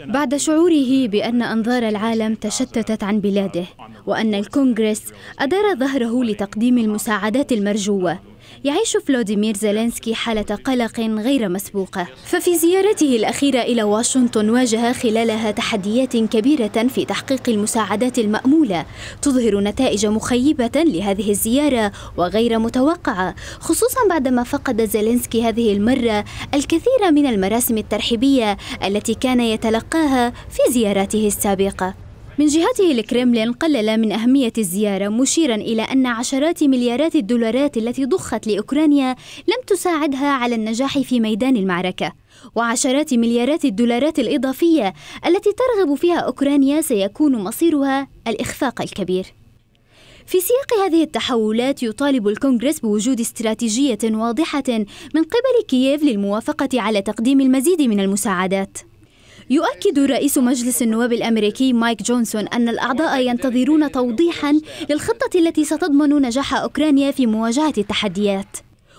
بعد شعوره بأن أنظار العالم تشتتت عن بلاده وأن الكونغرس أدار ظهره لتقديم المساعدات المرجوة يعيش فلوديمير زيلينسكي حالة قلق غير مسبوقة ففي زيارته الأخيرة إلى واشنطن واجه خلالها تحديات كبيرة في تحقيق المساعدات المأمولة تظهر نتائج مخيبة لهذه الزيارة وغير متوقعة خصوصا بعدما فقد زيلينسكي هذه المرة الكثير من المراسم الترحيبية التي كان يتلقاها في زياراته السابقة من جهته الكرملين قلل من أهمية الزيارة مشيرا إلى أن عشرات مليارات الدولارات التي ضخت لأوكرانيا لم تساعدها على النجاح في ميدان المعركة وعشرات مليارات الدولارات الإضافية التي ترغب فيها أوكرانيا سيكون مصيرها الإخفاق الكبير في سياق هذه التحولات يطالب الكونغرس بوجود استراتيجية واضحة من قبل كييف للموافقة على تقديم المزيد من المساعدات يؤكد رئيس مجلس النواب الأمريكي مايك جونسون أن الأعضاء ينتظرون توضيحا للخطة التي ستضمن نجاح أوكرانيا في مواجهة التحديات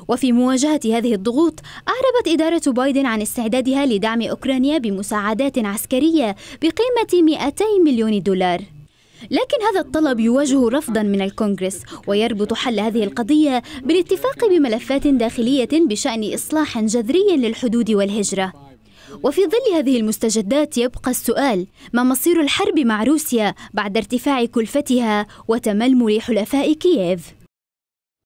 وفي مواجهة هذه الضغوط أعربت إدارة بايدن عن استعدادها لدعم أوكرانيا بمساعدات عسكرية بقيمة 200 مليون دولار لكن هذا الطلب يواجه رفضا من الكونغرس ويربط حل هذه القضية بالاتفاق بملفات داخلية بشأن إصلاح جذري للحدود والهجرة وفي ظل هذه المستجدات يبقى السؤال ما مصير الحرب مع روسيا بعد ارتفاع كلفتها وتململ حلفاء كييف